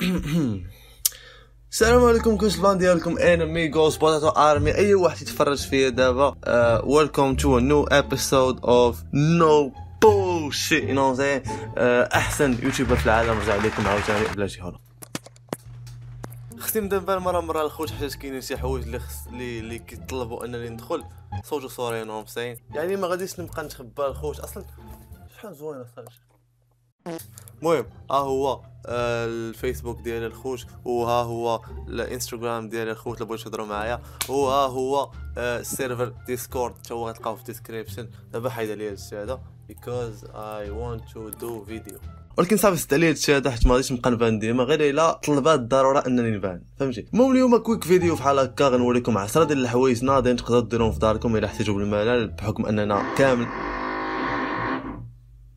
السلام عليكم كل البان ديالكم انا جوز بوتاتو ارمي اي واحد يتفرج فيا دابا ويلكم تو نيو ابيسود اوف نو بوشي نو زي احسن يوتيوبر في العالم رجع لكم عاوتاني بلا شي هنا نبدا دابا مرة مرة الخوت حيت كاينين شي حوايج اللي خص اللي كيطلبوا انني ندخل صوتو صورينهم ساين يعني ما غاديش نبقى نتخبى الخوت اصلا شحال زوينه صاحبي المهم ها هو آه، الفيسبوك ديال الخوت وها هو الانستغرام ديال الخوت اللي بغيتو تهضروا معايا وها هو السيرفر ديسكورد حتى هو غتلقاوه في الديسكريبشن دابا حيد عليا هادشي هذا بيكوز اي وونت تو دو فيديو ولكن صافي سد عليا هادشي هذا حيت ما غاديش نبقى نبان ديما غير الا طلبات الضروره انني نبان فهمتي المهم اليوم كويك فيديو فحال هكا غنوريكم 10 ديال الحوايج ناضين تقدروا ديرهم في داركم الا حتيتوا بالملل بحكم اننا كامل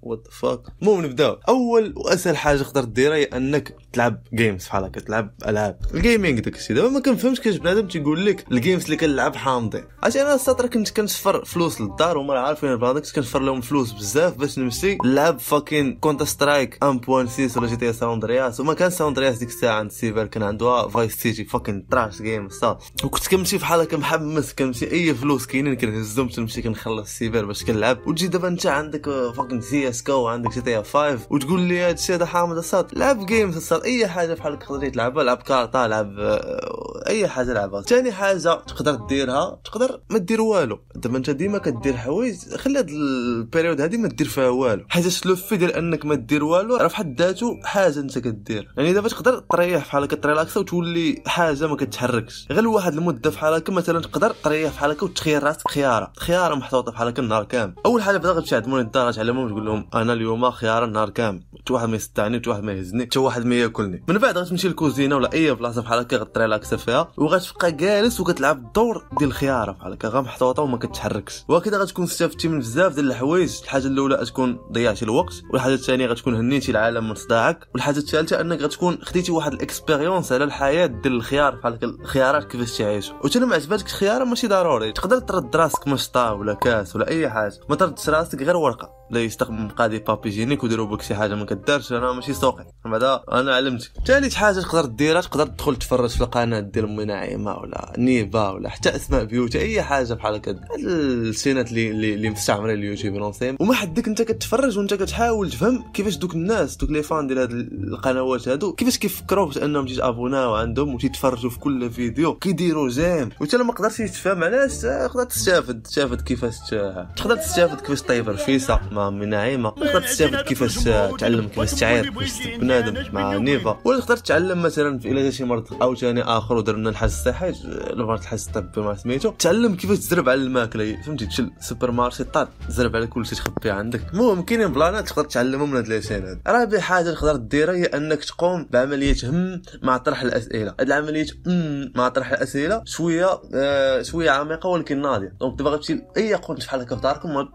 وات فاك المهم نبداو اول واسهل حاجه تقدر ديرها هي انك تلعب جيمز بحال هكا تلعب العاب الجيمنج داك الشيء دابا ما كنفهمش كاش بنادم تيقول لك الجيمز اللي كنلعب حامضين عرفتي انا السطر كنت كنشفر فلوس للدار وما عارفين البلان كنت كنشفر لهم فلوس بزاف باش نمشي نلعب فاكين كونتر سترايك 1.6 ولا جي تي ساوندرياس وما كان ساوندرياس ديك الساعه عند السيفر كان عندها فايس سيتي فاكين تراش جيم صا وكنت كنمشي بحال هكا محمس كنمشي اي فلوس كاينين كنهزهم تنمشي كنخلص السيفر باش كنلعب وتجي دابا انت عندك فاكين زي اس جو عندك جي تي اف إيه 5 وتقول لي هذا الشيء هذا حامض الصوت لعب جيمز الصوت اي حاجه بحال هكا تقدر تلعبها لعب كارطه لعب آه، اي حاجه لعبها ثاني حاجه تقدر ديرها تقدر ما دير والو دابا انت ديما كدير حوايج خلي هاد البيريود هادي ما دير فيها والو حيت لو في ديال انك ما دير والو راه في حد ذاته حاجه انت كدير يعني دابا تقدر تريح بحال هكا تريلاكس وتولي حاجه ما كتحركش غير واحد المده بحال هكا مثلا تقدر تريح بحال هكا وتخير راسك خياره خياره محطوطه بحال هكا النهار كامل اول حاجه بدا غتمشي عند على مهم تقول لهم انا اليوم خيار النهار كامل حتى واحد ما يستعني حتى واحد ما يهزني حتى واحد ما ياكلني من بعد غتمشي للكوزينه ولا اي بلاصه بحال هكا غتريلاكس فيها وغتبقى جالس وكتلعب الدور ديال الخياره بحال هكا غمحطوطه وما كتحركش وهكذا غتكون استفدتي من بزاف ديال الحوايج الحاجه الاولى غتكون ضيعتي الوقت والحاجه الثانيه غتكون هنيتي العالم من صداعك والحاجه الثالثه انك غتكون خديتي واحد الاكسبيريونس على الحياه ديال الخيار بحال هكا الخيارات كيفاش تعيش وتلا ما عجباتك الخياره ماشي ضروري تقدر ترد راسك مشطه ولا كاس ولا اي حاجه ما تردش راسك غير ورقه لا يستخدم قاضي بابي جينيك وديروا بك شي حاجه ما كدارش انا ماشي سوقي بعد انا علمتك ثالث حاجه تقدر ديرها تقدر تدخل تفرج في القناه ديال امي نعيمه ولا نيفا ولا حتى اسماء بيوت اي حاجه بحال هكا السينات اللي اللي مستعمره اليوتيوب لونسيم وما حدك انت كتفرج وانت كتحاول تفهم كيفاش دوك الناس دوك لي فان ديال هاد القنوات هادو كيفاش كيفكروا بانهم تيتابوناو عندهم وتيتفرجوا في كل فيديو كيديروا جيم وانت ما قدرتش تفهم علاش آه، تقدر تستافد تستافد كيفاش آه، تقدر تستافد كيفاش طيب رفيسه من تقدر تستافد كيفاش تعلم كيفاش تعاير كيفاش بنادم مع نيفا ولا تقدر تعلم مثلا في الا شي مرض او عاوتاني اخر ودار لنا الحاج الصحي مرض الحاج الطبي ما سميتو تعلم كيفاش تزرب على الماكله فهمتي تشل سوبر مارشي طار تزرب على كل شي تخبي عندك المهم كاينين بلانات تقدر تعلمهم من هاد ليسين هاد رابع حاجه تقدر ديرها هي انك تقوم بعمليه هم مع طرح الاسئله هاد العمليه هم مع طرح الاسئله شويه آه شويه عميقه ولكن ناضيه دونك دابا تمشي اي قرن شحال هكا في داركم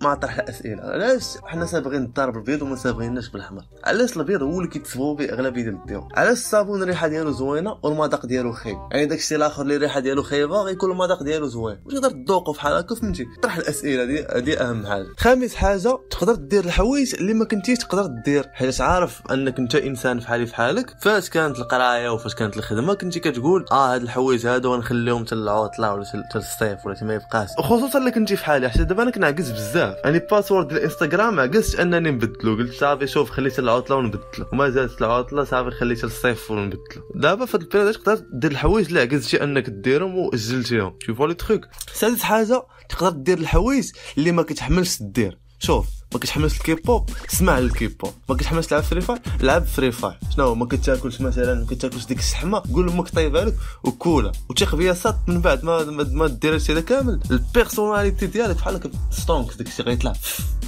ما طرح الاسئله علاش حنا صابغين الدار بالبيض وما صابغيناش بالاحمر علاش البيض هو اللي كيتصبوا به اغلبيه ديال الديو علاش الصابون الريحه ديالو زوينه والمذاق ديالو خايب يعني داكشي الاخر اللي الريحه ديالو خايبه غيكون المذاق ديالو زوين واش تقدر تذوقو فحال هكا فهمتي طرح الاسئله دي, دي اهم حاجه خامس حاجه تقدر دير الحوايج اللي ما كنتيش تقدر دير حيت عارف انك انت انسان فحالي فحالك فاش كانت القرايه وفاش كانت الخدمه كنتي كتقول اه هاد الحوايج هادو غنخليهم حتى العطله ولا حتى الصيف ولا ما يبقاش خصوصا اللي كنتي فحالي حتى دابا انا كنعقل عكست بزاف يعني باسورد الانستغرام عكست انني نبدلو قلت صافي شوف خليت العطله ونبدلو وما زالت العطله صافي خليت الصيف ونبدلو دابا في هاد البيريود تقدر دير الحوايج اللي عكستي انك ديرهم وسجلتيهم شوفوا لي تخيك سادس حاجه تقدر دير الحوايج اللي ما كتحملش دير شوف ما الكي الكيبوب سمع بوب ما كتحملش تلعب فري فاير لعب فري فاير شنو ما كتاكلش مثلا ما كتاكلش ديك الشحمه قول لامك طيبها لك وكولها وتيق بيا صات من بعد ما ما دير هادشي هذا كامل البيرسوناليتي ديالك بحال هكا ستونك داك الشيء غيطلع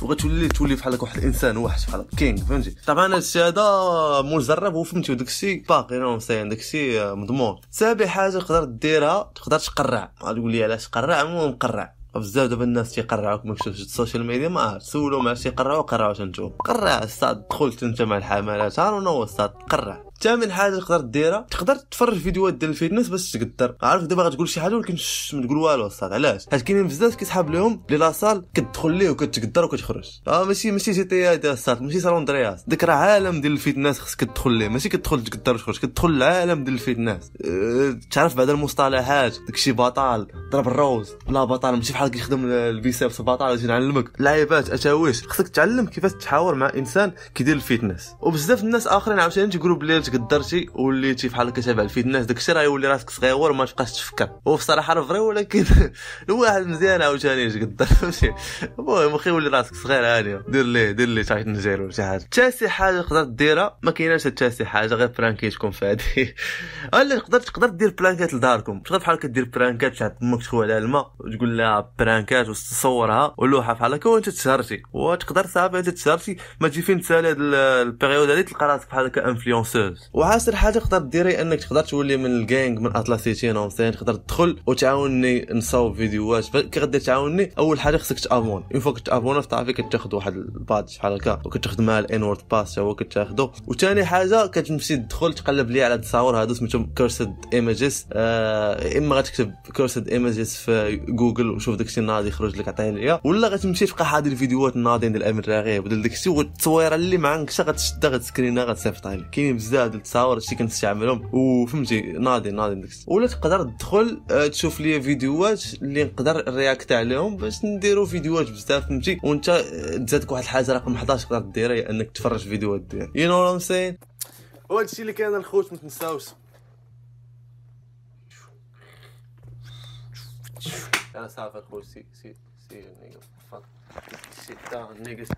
وغتولي تولي بحال واحد الانسان وحش بحال كينغ فهمتي طبعا هادشي هذا مجرب وفهمتي وداك الشيء باقي نو مساين داك الشيء مضمون سابع حاجه تقدر ديرها تقدر تقرع غتقول لي علاش قرع المهم قرع بزاف دابا الناس تيقرعوك ما كتبش السوشيال ميديا ما عرفت سولو مع شي قرعو قرعو شنو قرع استاذ دخلت انت مع الحملات انا نو استاذ قرع ثامن حاجه تقدر ديرها تقدر تفرج فيديوهات ديال الفيتنس باش تقدر عارف دابا غتقول شي حاجه ولكن ما تقول والو الصاد علاش حيت كاينين بزاف كيسحاب لهم لي لاصال كتدخل ليه وكتقدر وكتخرج اه ماشي ماشي جي تي هذا الصاد ماشي سالون درياس ديك راه عالم ديال الفيتنس خصك تدخل ليه ماشي كتدخل تقدر وتخرج كتدخل العالم ديال الفيتنس أه تعرف بعد المصطلحات داكشي بطال ضرب الروز بلا بطال ماشي بحال كيخدم البيسيبس بطال باش نعلمك لعيبات اتاويش خصك تعلم كيفاش تحاور مع انسان كيدير الفيتنس وبزاف الناس اخرين عاوتاني تيقولوا بلي تقدرتي وليتي بحال كتابع الفيتنس داكشي راه يولي راسك صغيور وما تبقاش تفكر هو بصراحه راه فري ولكن الواحد مزيان عاوتاني تقدر فهمتي المهم خي يولي راسك صغير هانيه دير لي دير لي تعيط نجير ولا شي حاجه شي حاجه تقدر ديرها ما كايناش شي حاجه غير برانكيتكم تكون فادي ولا تقدر تقدر دير برانكات لداركم تقدر بحال كدير برانكات تاع امك تخوي على الماء وتقول لها برانكات وتصورها ولوحه بحال هكا وانت تسهرتي وتقدر صافي انت تسهرتي ما تجي فين تسالي هاد البيريود هادي تلقى راسك بحال هكا انفلونسور فلوس وعاصر حاجه تقدر ديري انك تقدر تولي من الجانج من اتلاسيتين او مثلا تقدر تدخل وتعاوني نصاوب فيديوهات كي غادي تعاوني اول حاجه خصك تابون اون فوا كتابون صافي كتاخذ واحد الباد شحال هكا وكتاخذ معاه الانورد باس هو كتاخذو وثاني حاجه كتمشي تدخل تقلب لي على التصاور هادو سميتهم كورسد ايميجز آه، اما غتكتب كورسد ايميجز في جوجل وشوف داكشي ناضي يخرج لك عطيه ليا ولا غتمشي تبقى حاضر الفيديوهات الناضين ديال امير رغيب وديال داكشي والتصويره اللي معاك عندكش غتشدها غتسكرينها غتصيفطها لك كاينين بزاف تساد تصاور هادشي كنت تستعملهم وفهمتي ناضي ناضي داك ولا تقدر تدخل تشوف لي فيديوهات اللي نقدر رياكت عليهم باش نديرو فيديوهات بزاف فهمتي وانت تزادك واحد الحاجه رقم 11 تقدر ديرها هي انك تفرج فيديوهات ديال يو نو وات سين وهادشي اللي كان الخوت ما تنساوش انا صافي الخوت سي سي سي نيجا فاك شيت داون نيجا